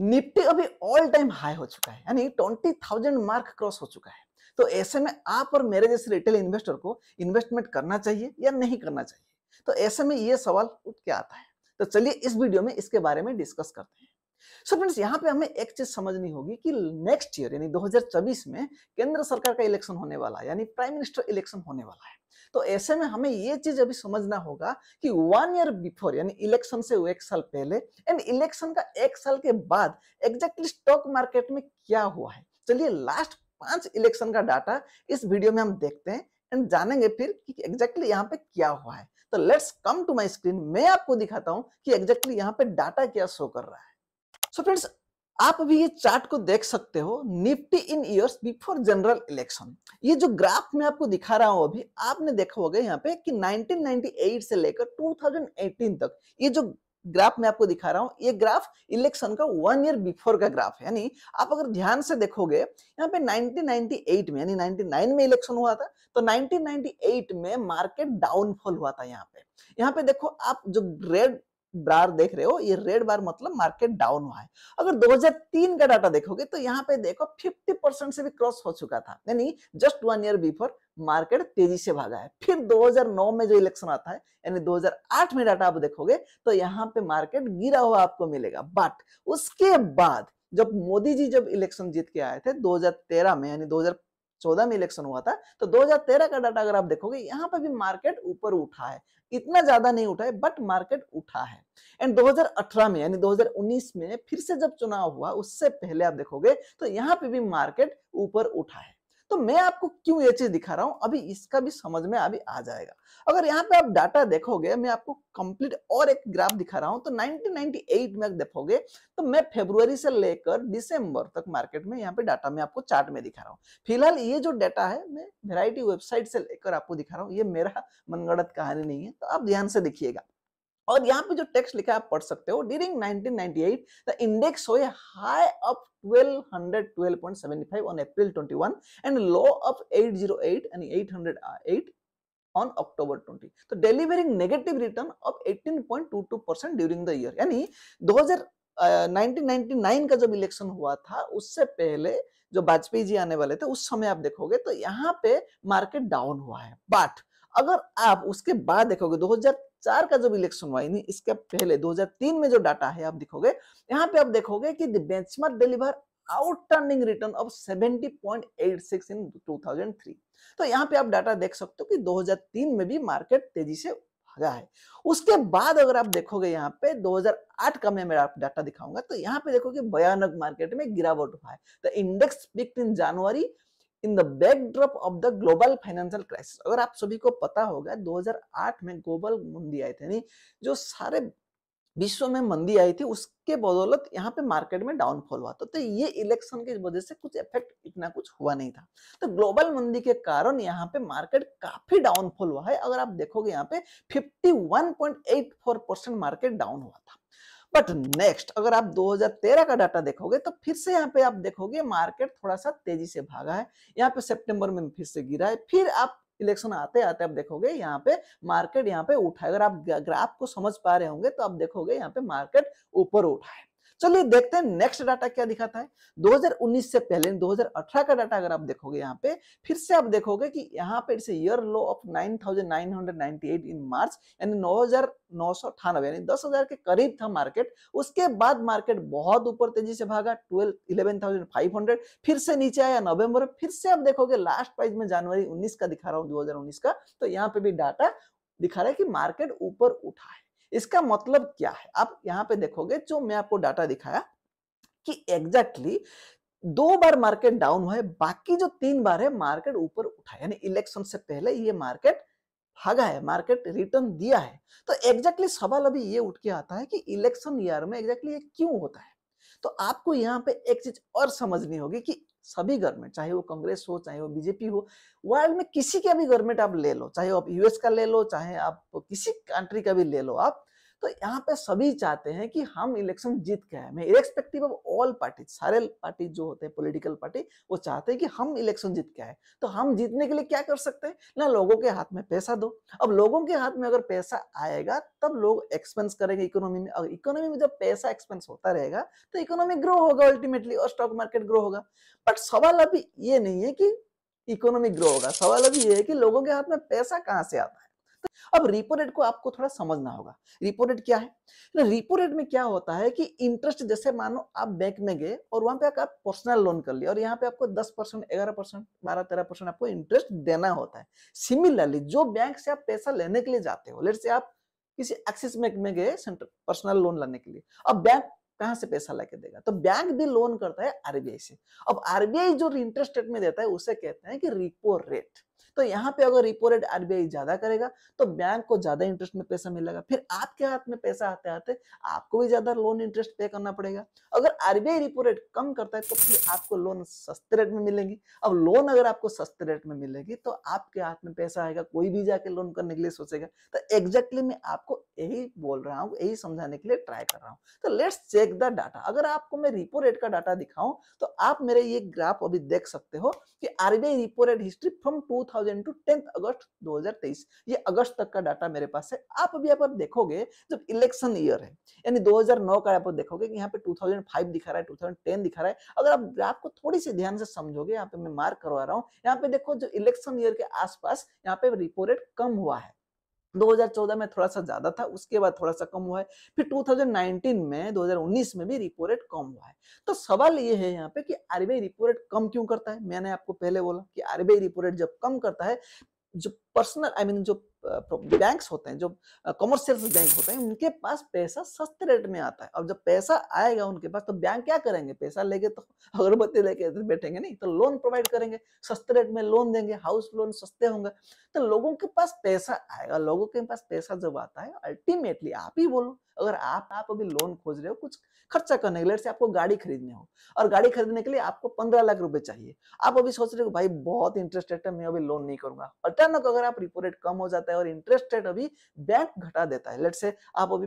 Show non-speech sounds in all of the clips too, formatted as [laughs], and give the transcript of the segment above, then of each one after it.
Nifty अभी all time high हो चुका है यानी ट्वेंटी थाउजेंड मार्क क्रॉस हो चुका है तो ऐसे में आप और मेरे जैसे रिटेल इन्वेस्टर को इन्वेस्टमेंट करना चाहिए या नहीं करना चाहिए तो ऐसे में ये सवाल उठ के आता है तो चलिए इस वीडियो में इसके बारे में डिस्कस करते हैं सो फ्रेंड्स यहाँ पे हमें एक चीज समझनी होगी कि नेक्स्ट ईयर यानी 2024 में केंद्र सरकार का इलेक्शन होने वाला है यानी प्राइम मिनिस्टर इलेक्शन होने वाला है तो ऐसे में हमें ये चीज अभी समझना होगा कि वन ईयर बिफोर यानी इलेक्शन से एक साल पहले एंड इलेक्शन का एक साल के बाद एग्जैक्टली स्टॉक मार्केट में क्या हुआ है चलिए लास्ट पांच इलेक्शन का डाटा इस वीडियो में हम देखते हैं एंड जानेंगे फिर कि एग्जैक्टली यहाँ पे क्या हुआ है तो let's come to my screen मैं आपको दिखाता हूँ कि एग्जैक्टली यहाँ पे डाटा क्या शो कर रहा है सो फ्रेंड्स आप अभी ये चार्ट को देख सकते हो Nifty in years before general election ये जो ग्राफ मैं आपको दिखा रहा हूं अभी आपने देखा होगा यहाँ पे कि 1998 से लेकर 2018 तक ये जो ग्राफ मैं आपको दिखा रहा हूँ ये ग्राफ इलेक्शन का वन ईयर बिफोर का ग्राफ है यानी आप अगर ध्यान से देखोगे यहाँ पे 1998 में यानी 99 में इलेक्शन हुआ था तो 1998 में मार्केट डाउनफॉल हुआ था यहाँ पे यहाँ पे देखो आप जो रेड बार देख रहे हो ये रेड बार मतलब मार्केट डाउन हुआ है अगर 2003 का डाटा देखोगे तो यहाँ पे देखो 50 परसेंट से भी क्रॉस हो चुका था यानी just one year before market तेजी से भागा है फिर 2009 में जो इलेक्शन आता है यानी 2008 में डाटा आप देखोगे तो यहाँ पे मार्केट गिरा हुआ आपको मिलेगा बट उसके बाद जब मोदी जी जब इलेक्शन जीत के आए थे 2013 में यानी चौदह में इलेक्शन हुआ था तो 2013 का डाटा अगर आप देखोगे यहाँ पर भी मार्केट ऊपर उठा है इतना ज्यादा नहीं उठा है बट मार्केट उठा है एंड 2018 में यानी 2019 में फिर से जब चुनाव हुआ उससे पहले आप देखोगे तो यहाँ पे भी मार्केट ऊपर उठा है तो मैं आपको क्यों ये चीज दिखा रहा हूं अभी इसका भी समझ में अभी आ जाएगा अगर यहाँ पे आप डाटा देखोगे मैं आपको कंप्लीट और एक ग्राफ दिखा रहा हूं तो 1998 में देखोगे तो मैं फेब्रुवरी से लेकर दिसंबर तक मार्केट में यहाँ पे डाटा में आपको चार्ट में दिखा रहा हूँ फिलहाल ये जो डाटा है मैं वेराइटी वेबसाइट से लेकर आपको दिखा रहा हूँ ये मेरा मनगढ़ कहानी नहीं है तो आप ध्यान से देखिएगा और यहाँ पे जो टेक्स्ट लिखा है पढ़ सकते हो ड्यूरिंग 1998 द इंडेक्स हुए high up 1212.75 on April 21 and low of 808 यानी 808 on October 20. So delivering negative return of 18.22% during the year. यानी 2000 1999 का जब इलेक्शन हुआ था उससे पहले जो वाजपेयी जी आने वाले थे उस समय आप देखोगे तो यहाँ पे मार्केट डाउन हुआ है बट अगर आप उसके बाद देखोगे चार का जब इलेक्शन हुआ यानी इसके पहले 2003 में जो डाटा है आप देखोगे यहाँ पे आप देखोगे कि the benchmark deliver outstanding return of 70.86 in 2003 तो यहाँ पे आप डाटा देख सकते हो कि 2003 में भी मार्केट तेजी से भागा है उसके बाद अगर आप देखोगे यहाँ पे 2008 का मैं मेरा डाटा दिखाऊंगा तो यहाँ पे देखोगे भयानक मार्केट में गिरावट हुआ है the index peak in January in the backdrop of the global financial crisis अगर आप सभी को पता होगा 2008 में ग्लोबल मंदी आई थी जो सारे विश्व में मंदी आई थी उसके बदौलत यहाँ पे मार्केट में डाउनफॉल हुआ था तो, तो ये इलेक्शन की वजह से कुछ इफेक्ट इतना कुछ हुआ नहीं था तो ग्लोबल मंदी के कारण यहाँ पे मार्केट काफी डाउनफॉल हुआ है अगर आप देखोगे यहाँ पे 51.84 परसेंट मार्केट डाउन हुआ था बट नेक्स्ट अगर आप 2013 का डाटा देखोगे तो फिर से यहाँ पे आप देखोगे मार्केट थोड़ा सा तेजी से भागा है यहाँ पे सितंबर में फिर से गिरा है फिर आप इलेक्शन आते आते आप देखोगे यहाँ पे मार्केट यहाँ पे उठा है अगर आप ग्राफ को समझ पा रहे होंगे तो आप देखोगे यहाँ पे मार्केट ऊपर उठा है चलिए देखते हैं नेक्स्ट डाटा क्या दिखाता है 2019 से पहले 2018 का डाटा अगर आप देखोगे यहाँ पे फिर से आप देखोगे कि यहाँ पे its year low of 9,998 in March यानी नौ यानी दस के करीब था मार्केट उसके बाद मार्केट बहुत ऊपर तेजी से भागा ट्वेल्व इलेवन फिर से नीचे आया नवंबर फिर से आप देखोगे लास्ट प्राइस में जनवरी उन्नीस का दिखा रहा हूँ दो का तो यहाँ पे भी डाटा दिखा रहा है कि मार्केट ऊपर उठा है इसका मतलब क्या है आप यहाँ पे देखोगे जो मैं आपको डाटा दिखाया कि एग्जैक्टली दो बार मार्केट डाउन हुआ है बाकी जो तीन बार है मार्केट ऊपर उठा यानी इलेक्शन से पहले ये मार्केट भागा है मार्केट रिटर्न दिया है तो एग्जैक्टली सवाल अभी ये उठ के आता है कि इलेक्शन ईयर में एग्जैक्टली ये क्यों होता है तो आपको यहाँ पे एक चीज और समझनी होगी कि सभी गवर्नमेंट चाहे वो कांग्रेस हो चाहे वो बीजेपी हो वर्ल्ड में किसी का भी गवर्नमेंट आप ले लो चाहे आप यूएस का ले लो चाहे आप किसी कंट्री का भी ले लो आप तो यहाँ पे सभी चाहते हैं कि हम इलेक्शन जीत के आए मैं इरेस्पेक्टिव ऑफ ऑल पार्टी सारे पार्टी जो होते हैं पोलिटिकल पार्टी वो चाहते हैं कि हम इलेक्शन जीत के आए तो हम जीतने के लिए क्या कर सकते हैं ना लोगों के हाथ में पैसा दो अब लोगों के हाथ में अगर पैसा आएगा तब लोग एक्सपेंस करेंगे इकोनॉमी में और इकोनॉमी में जब पैसा एक्सपेंस होता रहेगा तो इकोनॉमी ग्रो होगा अल्टीमेटली और स्टॉक मार्केट ग्रो होगा बट सवाल अभी ये नहीं है कि इकोनॉमी ग्रो होगा सवाल अभी ये है कि लोगों के हाथ में पैसा कहाँ से आता है अब रिपो रेट को आपको थोड़ा समझना होगा रिपो रेट क्या है रिपो तो रेट में क्या होता है कि इंटरेस्ट जैसे मानो आप बैंक में गए और वहां पे आप पर्सनल लोन कर लिया और यहाँ पे आपको दस परसेंट ग्यारह परसेंट बारह तेरह परसेंट आपको इंटरेस्ट देना होता है सिमिलरली जो बैंक से आप पैसा लेने के लिए जाते हो लेट से आप किसी एक्सिस बैंक में गए पर्सनल लोन लेने के लिए अब बैंक कहां से पैसा लेके देगा तो बैंक भी लोन करता है आरबीआई से अब आरबीआई जो इंटरेस्ट रेट में देता है उसे कहते हैं कि रिपो रेट तो यहाँ पे अगर रिपो रेट आरबीआई ज्यादा करेगा तो बैंक को ज्यादा इंटरेस्ट में पैसा मिलेगा फिर आपके हाथ में पैसा आते आते आपको भी ज्यादा लोन इंटरेस्ट पे करना पड़ेगा अगर आरबीआई रिपो रेट कम करता है तो फिर आपको लोन सस्ते रेट में मिलेगी अब लोन अगर आपको सस्ते रेट में मिलेगी तो आपके हाथ में पैसा आएगा कोई भी जाके लोन करने के लिए सोचेगा तो एग्जैक्टली मैं आपको यही बोल रहा हूँ यही समझाने के लिए ट्राई कर रहा हूँ तो लेट्स चेक द डाटा अगर आपको मैं रिपो रेट का डाटा दिखाऊं तो आप मेरे ये ग्राफ अभी देख सकते हो कि RBI repo rate history from to 2000 to tenth August 2023 ये अगस्त तक का डाटा मेरे पास है आप अभी यहाँ पर देखोगे जब इलेक्शन ईयर है यानी 2009 का यहाँ पर देखोगे कि यहाँ पे 2005 दिखा रहा है 2010 दिखा रहा है अगर आप ग्राफ को थोड़ी सी ध्यान से समझोगे यहाँ पे मैं मार्क करवा रहा हूँ यहाँ पे देखो जो इलेक्शन ईयर के आसपास यहाँ पे रिपोर्ट कम हुआ है 2014 में थोड़ा सा ज्यादा था उसके बाद थोड़ा सा कम हुआ है फिर 2019 में 2019 में भी रिपो रेट कम हुआ है तो सवाल ये है यहाँ पे कि आरबीआई रिपो रेट कम क्यों करता है मैंने आपको पहले बोला कि आरबीआई रिपो रेट जब कम करता है जो पर्सनल आई मीन जो बैंक्स होते हैं जो कॉमर्शियल बैंक होते हैं उनके पास पैसा सस्ते रेट में आता है और जब पैसा आएगा उनके पास तो बैंक क्या करेंगे पैसा लेके तो [laughs] अगरबत्ती लेके बैठेंगे नहीं तो लोन प्रोवाइड करेंगे सस्ते रेट में लोन देंगे हाउस लोन सस्ते होंगे तो लोगों के पास पैसा आएगा लोगों के पास पैसा जब आता है अल्टीमेटली आप ही बोलो अगर आप आप अभी लोन खोज रहे हो कुछ खर्चा करने के लिए से आपको गाड़ी खरीदने हो और गाड़ी खरीदने के लिए आपको पंद्रह लाख रुपए चाहिए आप अभी सोच रहे हो भाई बहुत इंटरेस्ट रेट है मैं अभी लोन नहीं करूंगा अचानक अगर अगर आप रिपो रेट कम हो जाता है और इंटरेस्ट रेट अभी बैंक घटा देता है लेट से आप अभी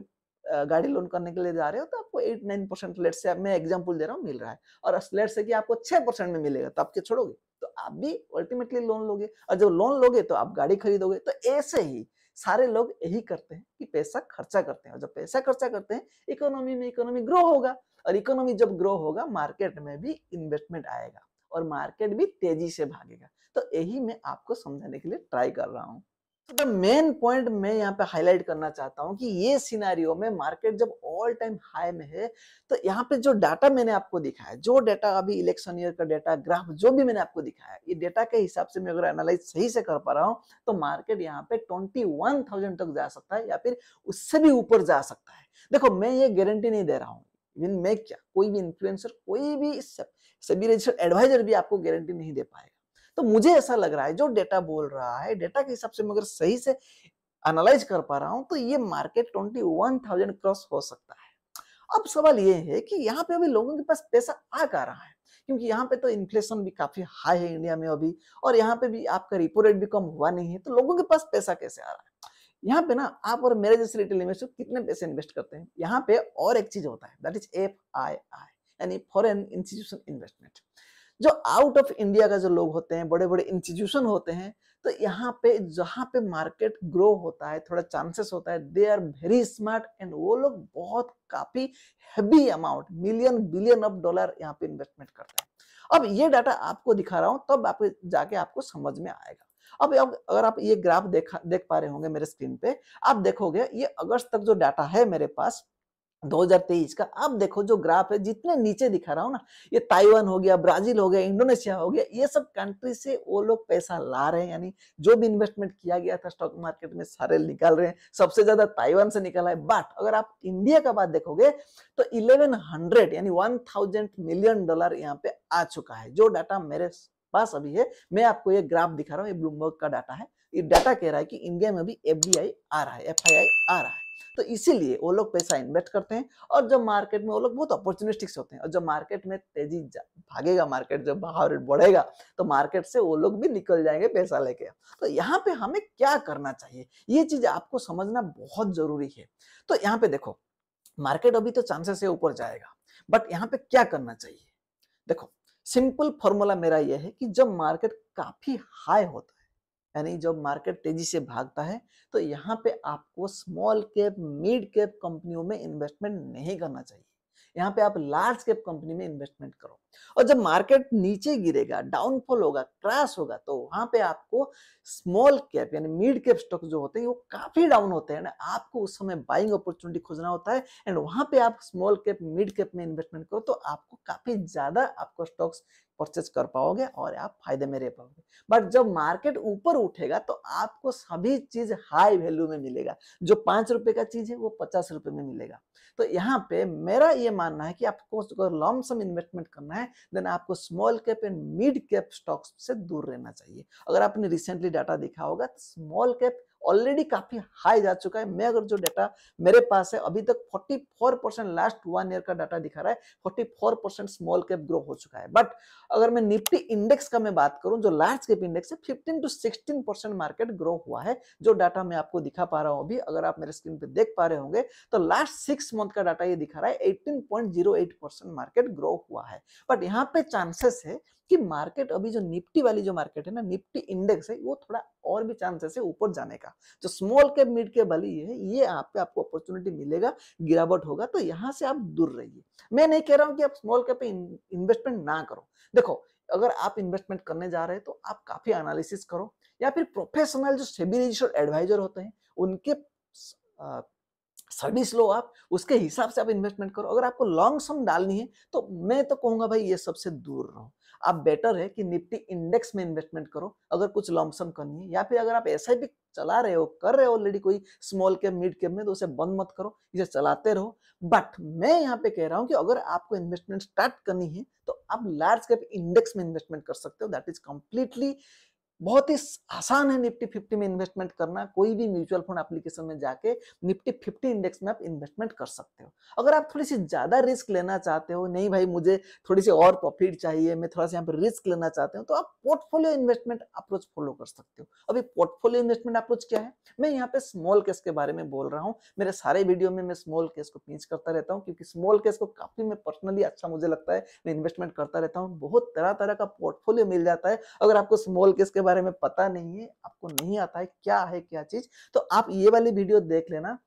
गाड़ी लोन करने के लिए जा रहे हो तो आपको एट नाइन परसेंट लेट से मैं एग्जाम्पल दे रहा हूँ मिल रहा है और लेट से कि आपको छह परसेंट में मिलेगा तो आप क्या छोड़ोगे तो आप भी अल्टीमेटली लोन लोगे और जब लोन लोगे तो आप गाड़ी खरीदोगे तो ऐसे ही सारे लोग यही करते हैं कि पैसा खर्चा करते हैं और जब पैसा खर्चा करते हैं इकोनॉमी में इकोनॉमी ग्रो होगा और इकोनॉमी जब ग्रो होगा मार्केट में भी इन्वेस्टमेंट आएगा और मार्केट भी तेजी से भागेगा तो यही मैं आपको समझाने के लिए ट्राई कर रहा हूँ तो द मेन पॉइंट मैं यहाँ पे हाईलाइट करना चाहता हूँ कि ये सिनारियो में मार्केट जब ऑल टाइम हाई में है तो यहाँ पे जो डाटा मैंने आपको दिखाया जो डाटा अभी इलेक्शन ईयर का डाटा ग्राफ जो भी मैंने आपको दिखाया ये डाटा के हिसाब से मैं अगर एनालाइज सही से कर पा रहा हूँ तो मार्केट यहाँ पे ट्वेंटी वन थाउजेंड तक जा सकता है या फिर उससे भी ऊपर जा सकता है देखो मैं ये गारंटी नहीं दे रहा हूँ इवन मैं क्या कोई भी इन्फ्लुएंसर कोई भी सभी रजिस्टर्ड एडवाइजर भी आपको गारंटी नहीं दे पाएगा तो मुझे ऐसा लग रहा है जो डेटा बोल रहा है डेटा के हिसाब से मगर सही से एनालाइज कर पा रहा हूं तो ये market twenty one thousand cross हो सकता है अब सवाल ये है कि यहाँ पे अभी लोगों के पास पैसा आ का रहा है क्योंकि यहाँ पे तो इन्फ्लेशन भी काफी हाई है इंडिया में अभी और यहाँ पे भी आपका रिपो रेट भी कम हुआ नहीं है तो लोगों के पास पैसा कैसे आ रहा है यहाँ पे ना आप और मेरे जैसे रिटेल इन्वेस्टर कितने पैसे इन्वेस्ट करते हैं यहाँ पे और एक चीज होता है that is F I I यानी फॉरेन इंस्टीट्यूशन इन्वेस्टमेंट जो आउट ऑफ इंडिया का जो लोग होते हैं बड़े बड़े इंस्टीट्यूशन होते हैं तो यहाँ पे जहाँ पे मार्केट ग्रो होता है थोड़ा चांसेस होता है they are very smart and वो लोग बहुत काफी heavy amount million billion of dollar यहाँ पे इन्वेस्टमेंट करते हैं अब ये डाटा आपको दिखा रहा हूँ तब तो आप जाके आपको समझ में आएगा अब अगर आप ये ग्राफ देखा देख पा रहे होंगे मेरे स्क्रीन पे आप देखोगे ये अगस्त तक जो डाटा है मेरे पास 2023 का आप देखो जो ग्राफ है जितने नीचे दिखा रहा हूं ना ये ताइवान हो गया ब्राजील हो गया इंडोनेशिया हो गया ये सब कंट्री से वो लोग पैसा ला रहे हैं यानी जो भी इन्वेस्टमेंट किया गया था स्टॉक मार्केट में सारे निकाल रहे हैं सबसे ज्यादा ताइवान से निकाला है बट अगर आप इंडिया का बात देखोगे तो इलेवन यानी वन मिलियन डॉलर यहाँ पे आ चुका है जो डाटा मेरे पास अभी है मैं आपको ये ग्राफ दिखा रहा हूँ ब्लूमबर्ग का डाटा है ये डाटा कह रहा है कि इंडिया में भी एफ आ रहा है एफ आ रहा है तो इसीलिए वो लोग पैसा इन्वेस्ट करते हैं और जब मार्केट में वो लोग बहुत अपॉर्चुनिस्टिक्स होते हैं और जब मार्केट में तेजी भागेगा मार्केट जब भाव रेट बढ़ेगा तो मार्केट से वो लोग भी निकल जाएंगे पैसा लेके तो यहाँ पे हमें क्या करना चाहिए ये चीज आपको समझना बहुत जरूरी है तो यहाँ पे देखो मार्केट अभी तो चांसेस है ऊपर जाएगा बट यहाँ पे क्या करना चाहिए देखो सिंपल फॉर्मूला मेरा यह है कि जब मार्केट काफी हाई होता है यानी जब मार्केट तेजी से भागता है तो यहाँ पे आपको स्मॉल कैप मिड कैप कंपनियों में इन्वेस्टमेंट नहीं करना चाहिए यहाँ पे आप लार्ज कैप कंपनी में इन्वेस्टमेंट करो और जब मार्केट नीचे गिरेगा डाउनफॉल होगा क्रैश होगा तो वहां पे आपको स्मॉल कैप यानी मिड कैप स्टॉक जो होते हैं वो काफी डाउन होते हैं आपको उस समय बाइंग अपॉर्चुनिटी खोजना होता है एंड वहां पे आप स्मॉल कैप मिड कैप में इन्वेस्टमेंट करो तो आपको काफी ज्यादा आपको स्टॉक्स परचेज कर पाओगे और आप फायदे में रह पाओगे बट जब मार्केट ऊपर उठेगा तो आपको सभी चीज हाई वैल्यू में मिलेगा जो पांच रुपए का चीज है वो पचास रुपए में मिलेगा तो यहाँ पे मेरा ये मानना है कि आपको अगर लॉन्ग सम इन्वेस्टमेंट करना है देन आपको small cap and mid cap stocks से दूर रहना चाहिए अगर आपने रिसेंटली डाटा देखा होगा तो स्मॉल कैप ऑलरेडी काफी हाई जा चुका है मैं अगर जो डाटा मेरे पास है अभी तक 44 परसेंट लास्ट वन ईयर का डाटा दिखा रहा है 44 परसेंट स्मॉल कैप ग्रो हो चुका है बट अगर मैं निफ्टी इंडेक्स का मैं बात करूं जो लार्ज कैप इंडेक्स है fifteen to sixteen percent market grow हुआ है जो डाटा मैं आपको दिखा पा रहा हूं अभी अगर आप मेरे स्क्रीन पर देख पा रहे होंगे तो लास्ट सिक्स मंथ का डाटा ये दिखा रहा है एटीन मार्केट ग्रो हुआ है बट यहाँ पे चांसेस है कि मार्केट अभी जो निफ्टी वाली जो मार्केट है ना निफ्टी इंडेक्स है वो थोड़ा और भी चांसेस है ऊपर जाने का जो स्मॉल कैप मिड कैप वाली है ये आप पे आपको अपॉर्चुनिटी मिलेगा गिरावट होगा तो यहाँ से आप दूर रहिए मैं नहीं कह रहा हूँ कि आप स्मॉल कैप इन्वेस्टमेंट ना करो देखो अगर आप इन्वेस्टमेंट करने जा रहे हैं तो आप काफी एनालिसिस करो या फिर प्रोफेशनल जो सेबी रजिस्टर्ड एडवाइजर होते हैं उनके सर्विस लो आप उसके हिसाब से आप इन्वेस्टमेंट करो अगर आपको लॉन्ग सम डालनी है तो मैं तो कहूंगा भाई ये सबसे दूर रहो आप बेटर है कि निफ्टी इंडेक्स में इन्वेस्टमेंट करो अगर कुछ लॉन्ग सम करनी है या फिर अगर आप ऐसा भी चला रहे हो कर रहे हो ऑलरेडी कोई स्मॉल कैप मिड कैप में तो उसे बंद मत करो इसे चलाते रहो बट मैं यहाँ पे कह रहा हूँ कि अगर आपको इन्वेस्टमेंट स्टार्ट करनी है तो आप लार्ज कैप इंडेक्स में इन्वेस्टमेंट कर सकते हो दैट इज कम्प्लीटली बहुत ही आसान है निफ्टी फिफ्टी में इन्वेस्टमेंट करना कोई भी म्यूचुअल फंड एप्लीकेशन में जाके निफ्टी फिफ्टी इंडेक्स में आप इन्वेस्टमेंट कर सकते हो अगर आप थोड़ी सी ज्यादा रिस्क लेना चाहते हो नहीं भाई मुझे थोड़ी सी और प्रॉफिट चाहिए मैं थोड़ा सा यहाँ पर रिस्क लेना चाहते हो तो आप पोर्टफोलियो इन्वेस्टमेंट अप्रोच फॉलो कर सकते हो अभी पोर्टफोलियो इन्वेस्टमेंट अप्रोच क्या है मैं यहाँ पे स्मॉल केस के बारे में बोल रहा हूँ मेरे सारे वीडियो में मैं स्मॉल केस को पीच करता रहता हूँ क्योंकि स्मॉल केस को काफी मैं पर्सनली अच्छा मुझे लगता है मैं इन्वेस्टमेंट करता रहता हूँ बहुत तरह तरह का पोर्टफोलियो मिल जाता है अगर आपको स्मॉल केस के बारे में पता नहीं है आपको नहीं आता है क्या है क्या चीज तो आप ये वाली वीडियो देख लेना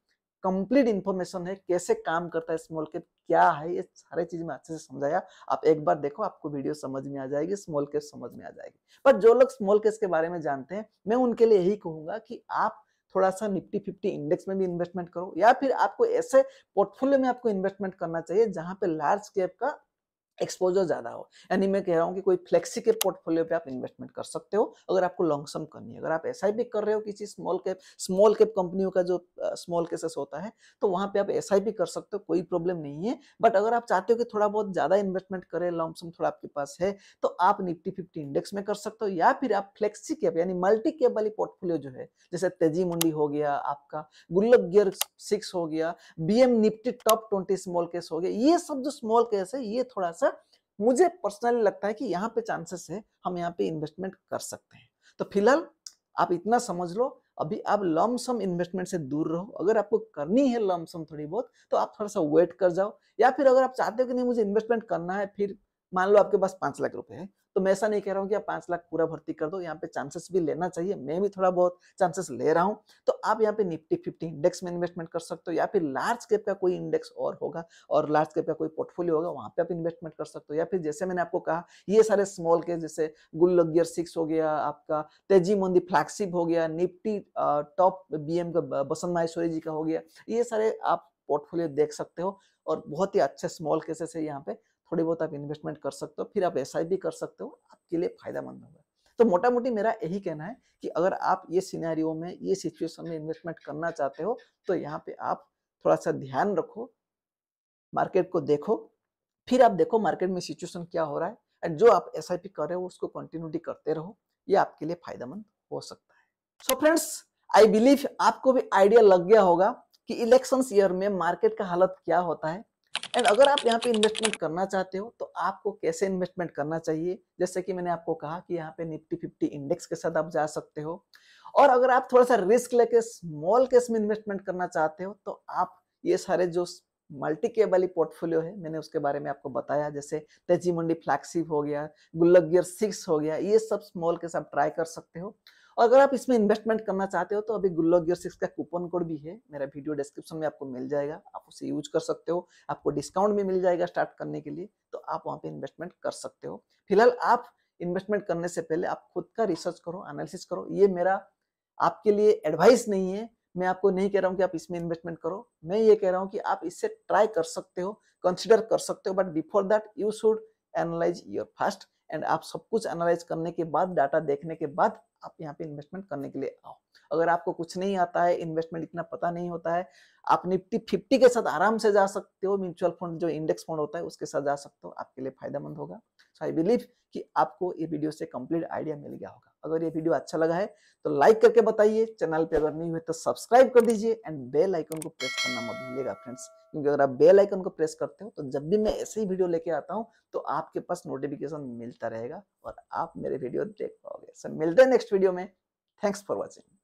कंप्लीट इन्फॉर्मेशन है कैसे काम करता है स्मॉल कैप क्या है ये सारे चीज में अच्छे से समझाया आप एक बार देखो आपको वीडियो समझ में आ जाएगी स्मॉल कैप समझ में आ जाएगी बट जो लोग स्मॉल कैप के बारे में जानते हैं मैं उनके लिए यही कहूंगा कि आप थोड़ा सा निफ्टी फिफ्टी इंडेक्स में भी इन्वेस्टमेंट करो या फिर आपको ऐसे पोर्टफोलियो में आपको इन्वेस्टमेंट करना चाहिए जहां पे लार्ज कैप का एक्सपोजर ज़्यादा हो यानी मैं कह रहा हूँ कि कोई फ्लेक्सी के पोर्टफोलियो पे आप इन्वेस्टमेंट कर सकते हो अगर आपको लॉन्ग सम करनी है अगर आप एस कर रहे हो किसी स्मॉल कैप स्मॉल कैप कंपनियों का जो स्मॉल केसेस होता है तो वहाँ पे आप एस कर सकते हो कोई प्रॉब्लम नहीं है बट अगर आप चाहते हो कि थोड़ा बहुत ज़्यादा इन्वेस्टमेंट करें लॉन्ग सम थोड़ा आपके पास है तो आप निफ्टी फिफ्टी इंडेक्स में कर सकते हो या फिर आप फ्लेक्सी कैप यानी मल्टी कैप वाली पोर्टफोलियो जो है जैसे तेजी मुंडी हो गया आपका गुल्लक गियर सिक्स हो गया B Nifty top twenty small case हो गया ये सब जो स्मॉल केस है ये थोड़ा सा मुझे पर्सनली लगता है कि यहाँ पे चांसेस है हम यहाँ पे इन्वेस्टमेंट कर सकते हैं तो फिलहाल आप इतना समझ लो अभी आप लमसम इन्वेस्टमेंट से दूर रहो अगर आपको करनी है लमसम थोड़ी बहुत तो आप थोड़ा सा वेट कर जाओ या फिर अगर आप चाहते हो कि नहीं मुझे इन्वेस्टमेंट करना है फिर मान लो आपके पास पांच लाख रुपए है तो मैं ऐसा नहीं कह रहा हूँ कि आप पांच लाख पूरा भर्ती कर दो यहाँ पे चांसेस भी लेना चाहिए मैं भी थोड़ा बहुत चांसेस ले रहा हूँ तो आप यहाँ पे निफ्टी फिफ्टी इंडेक्स में इन्वेस्टमेंट कर सकते हो या फिर लार्ज कैप का कोई इंडेक्स और होगा और लार्ज कैप का कोई पोर्टफोलियो होगा वहाँ पे आप इन्वेस्टमेंट कर सकते हो या फिर जैसे मैंने आपको कहा ये सारे स्मॉल के जैसे गुल्लगियर सिक्स हो गया आपका तेजी मोदी फ्लैगशिप हो गया निफ्टी टॉप बी का बसंत माहेश्वरी जी का हो गया ये सारे आप पोर्टफोलियो देख सकते हो और बहुत ही अच्छे स्मॉल केसेस है यहाँ पे थोड़ी बहुत आप इन्वेस्टमेंट कर सकते हो फिर आप एस भी कर सकते हो आपके लिए फायदेमंद होगा तो मोटा मोटी मेरा यही कहना है कि अगर आप ये सीनारियों में ये सिचुएशन में इन्वेस्टमेंट करना चाहते हो तो यहाँ पे आप थोड़ा सा ध्यान रखो मार्केट को देखो फिर आप देखो मार्केट में सिचुएशन क्या हो रहा है एंड जो आप एस कर रहे हो उसको कंटिन्यूटी करते रहो ये आपके लिए फायदेमंद हो सकता है सो फ्रेंड्स आई बिलीव आपको भी आइडिया लग गया होगा कि इलेक्शन ईयर में मार्केट का हालत क्या होता है एंड अगर आप यहाँ पे इन्वेस्टमेंट करना चाहते हो तो आपको कैसे इन्वेस्टमेंट करना चाहिए जैसे कि मैंने आपको कहा कि यहाँ पे निफ्टी फिफ्टी इंडेक्स के साथ आप जा सकते हो और अगर आप थोड़ा सा रिस्क लेके स्मॉल केस में इन्वेस्टमेंट करना चाहते हो तो आप ये सारे जो मल्टी केप वाली पोर्टफोलियो है मैंने उसके बारे में आपको बताया जैसे तेजी मंडी फ्लैगशिप हो गया गुल्लक गियर सिक्स हो गया ये सब स्मॉल के साथ ट्राई कर सकते हो और अगर आप इसमें इन्वेस्टमेंट करना चाहते हो तो अभी गुल्लो गियर सिक्स का कूपन कोड भी है मेरा वीडियो डिस्क्रिप्शन में आपको मिल जाएगा आप उसे यूज कर सकते हो आपको डिस्काउंट भी मिल जाएगा स्टार्ट करने के लिए तो आप वहाँ पे इन्वेस्टमेंट कर सकते हो फिलहाल आप इन्वेस्टमेंट करने से पहले आप खुद का रिसर्च करो एनालिसिस करो ये मेरा आपके लिए एडवाइस नहीं है मैं आपको नहीं कह रहा हूँ कि आप इसमें इन्वेस्टमेंट करो मैं ये कह रहा हूँ कि आप इससे ट्राई कर सकते हो कंसिडर कर सकते हो but before that you should analyse your first and आप सब कुछ एनालाइज करने के बाद डाटा देखने के बाद आप यहाँ पे इन्वेस्टमेंट करने के लिए आओ अगर आपको कुछ नहीं आता है इन्वेस्टमेंट इतना पता नहीं होता है आप निफ्टी फिफ्टी के साथ आराम से जा सकते हो म्यूचुअल फंड जो इंडेक्स फंड होता है उसके साथ जा सकते हो आपके लिए फायदेमंद होगा सो आई बिलीव कि आपको ये वीडियो से कंप्लीट आइडिया मिल गया होगा अगर ये वीडियो अच्छा लगा है तो लाइक करके बताइए चैनल पे अगर नहीं हुए तो सब्सक्राइब कर दीजिए एंड बेल आइकन को प्रेस करना मत भूलिएगा फ्रेंड्स क्योंकि अगर आप बेल आइकन को प्रेस करते हो तो जब भी मैं ऐसे ही वीडियो लेके आता हूँ तो आपके पास नोटिफिकेशन मिलता रहेगा और आप मेरे वीडियो देख पाओगे सर मिलते हैं नेक्स्ट वीडियो में थैंक्स फॉर वॉचिंग